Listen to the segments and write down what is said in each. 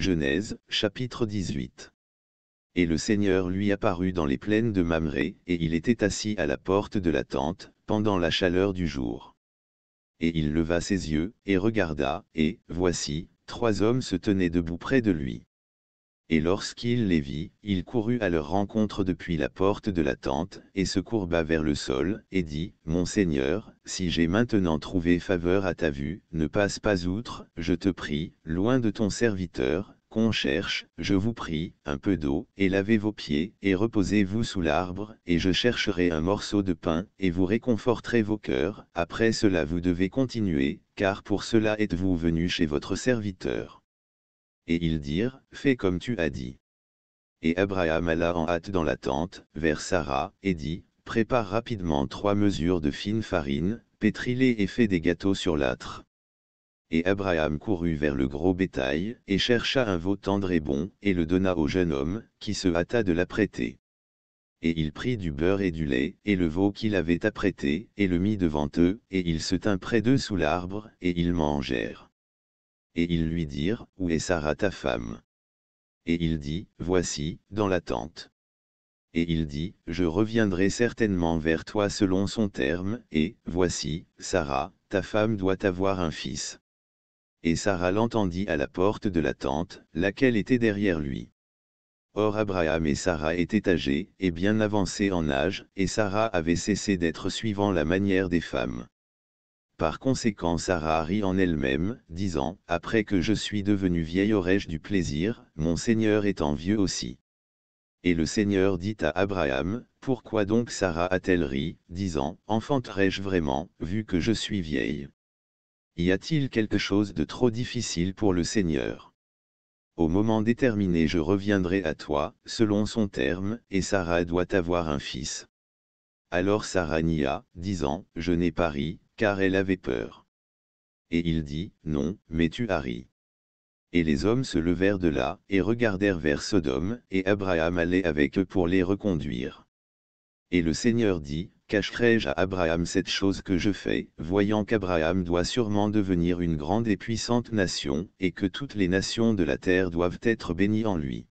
Genèse, chapitre 18. Et le Seigneur lui apparut dans les plaines de Mamré, et il était assis à la porte de la tente, pendant la chaleur du jour. Et il leva ses yeux, et regarda, et, voici, trois hommes se tenaient debout près de lui et lorsqu'il les vit, il courut à leur rencontre depuis la porte de la tente, et se courba vers le sol, et dit, Mon Seigneur, si j'ai maintenant trouvé faveur à ta vue, ne passe pas outre, je te prie, loin de ton serviteur, qu'on cherche, je vous prie, un peu d'eau, et lavez vos pieds, et reposez-vous sous l'arbre, et je chercherai un morceau de pain, et vous réconforterez vos cœurs, après cela vous devez continuer, car pour cela êtes-vous venu chez votre serviteur et ils dirent, fais comme tu as dit. Et Abraham alla en hâte dans la tente, vers Sarah, et dit, prépare rapidement trois mesures de fine farine, pétris-les et fais des gâteaux sur l'âtre. Et Abraham courut vers le gros bétail, et chercha un veau tendre et bon, et le donna au jeune homme, qui se hâta de l'apprêter. Et il prit du beurre et du lait, et le veau qu'il avait apprêté, et le mit devant eux, et il se tint près d'eux sous l'arbre, et ils mangèrent. Et ils lui dirent, Où est Sarah ta femme Et il dit, Voici, dans la tente. Et il dit, Je reviendrai certainement vers toi selon son terme, et, voici, Sarah, ta femme doit avoir un fils. Et Sarah l'entendit à la porte de la tente, laquelle était derrière lui. Or Abraham et Sarah étaient âgés, et bien avancés en âge, et Sarah avait cessé d'être suivant la manière des femmes. Par conséquent Sarah rit en elle-même, disant, après que je suis devenue vieille aurais-je du plaisir, mon Seigneur étant vieux aussi. Et le Seigneur dit à Abraham, pourquoi donc Sarah a-t-elle ri, disant, enfanterai-je vraiment, vu que je suis vieille Y a-t-il quelque chose de trop difficile pour le Seigneur Au moment déterminé je reviendrai à toi, selon son terme, et Sarah doit avoir un fils. Alors Sarah nia, disant, je n'ai pas ri, car elle avait peur. Et il dit, Non, mais tu as ri. Et les hommes se levèrent de là, et regardèrent vers Sodome, et Abraham allait avec eux pour les reconduire. Et le Seigneur dit, Cacherai-je à Abraham cette chose que je fais, voyant qu'Abraham doit sûrement devenir une grande et puissante nation, et que toutes les nations de la terre doivent être bénies en lui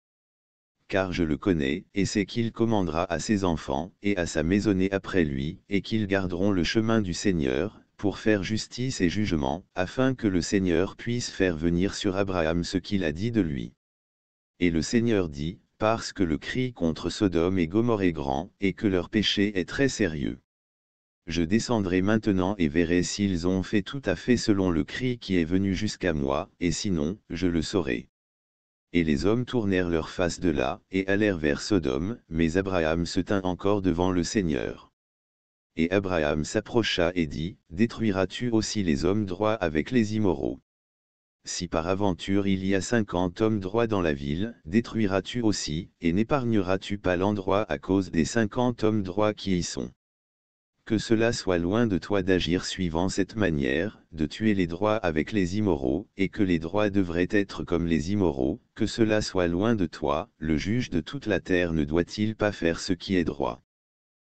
car je le connais, et c'est qu'il commandera à ses enfants, et à sa maisonnée après lui, et qu'ils garderont le chemin du Seigneur, pour faire justice et jugement, afin que le Seigneur puisse faire venir sur Abraham ce qu'il a dit de lui. Et le Seigneur dit, parce que le cri contre Sodome et Gomorre est grand, et que leur péché est très sérieux. Je descendrai maintenant et verrai s'ils ont fait tout à fait selon le cri qui est venu jusqu'à moi, et sinon, je le saurai. Et les hommes tournèrent leur face de là, et allèrent vers Sodome, mais Abraham se tint encore devant le Seigneur. Et Abraham s'approcha et dit, Détruiras-tu aussi les hommes droits avec les immoraux Si par aventure il y a cinquante hommes droits dans la ville, détruiras-tu aussi, et n'épargneras-tu pas l'endroit à cause des cinquante hommes droits qui y sont que cela soit loin de toi d'agir suivant cette manière, de tuer les droits avec les immoraux, et que les droits devraient être comme les immoraux, que cela soit loin de toi, le juge de toute la terre ne doit-il pas faire ce qui est droit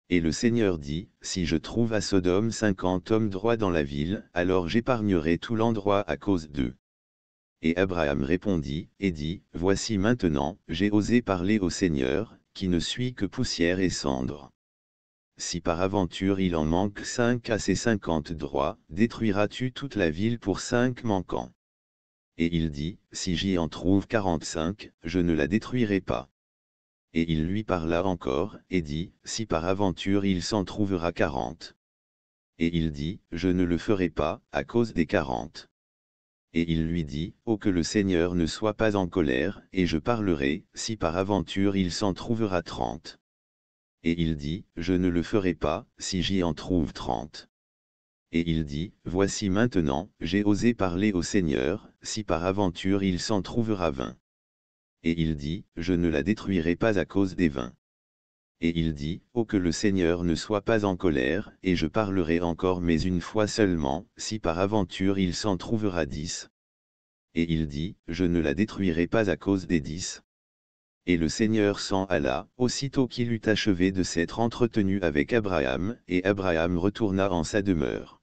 Et le Seigneur dit, si je trouve à Sodome cinquante hommes droits dans la ville, alors j'épargnerai tout l'endroit à cause d'eux. Et Abraham répondit, et dit, Voici maintenant, j'ai osé parler au Seigneur, qui ne suis que poussière et cendre si par aventure il en manque cinq à ses cinquante droits, détruiras-tu toute la ville pour cinq manquants Et il dit, si j'y en trouve quarante-cinq, je ne la détruirai pas. Et il lui parla encore, et dit, si par aventure il s'en trouvera quarante. Et il dit, je ne le ferai pas, à cause des quarante. Et il lui dit, Oh que le Seigneur ne soit pas en colère, et je parlerai, si par aventure il s'en trouvera trente. Et il dit, je ne le ferai pas, si j'y en trouve trente. Et il dit, voici maintenant, j'ai osé parler au Seigneur, si par aventure il s'en trouvera vingt. Et il dit, je ne la détruirai pas à cause des vingt. » Et il dit, Ô oh, que le Seigneur ne soit pas en colère, et je parlerai encore mais une fois seulement, si par aventure il s'en trouvera dix. Et il dit, Je ne la détruirai pas à cause des dix. Et le Seigneur s'en alla, aussitôt qu'il eut achevé de s'être entretenu avec Abraham, et Abraham retourna en sa demeure.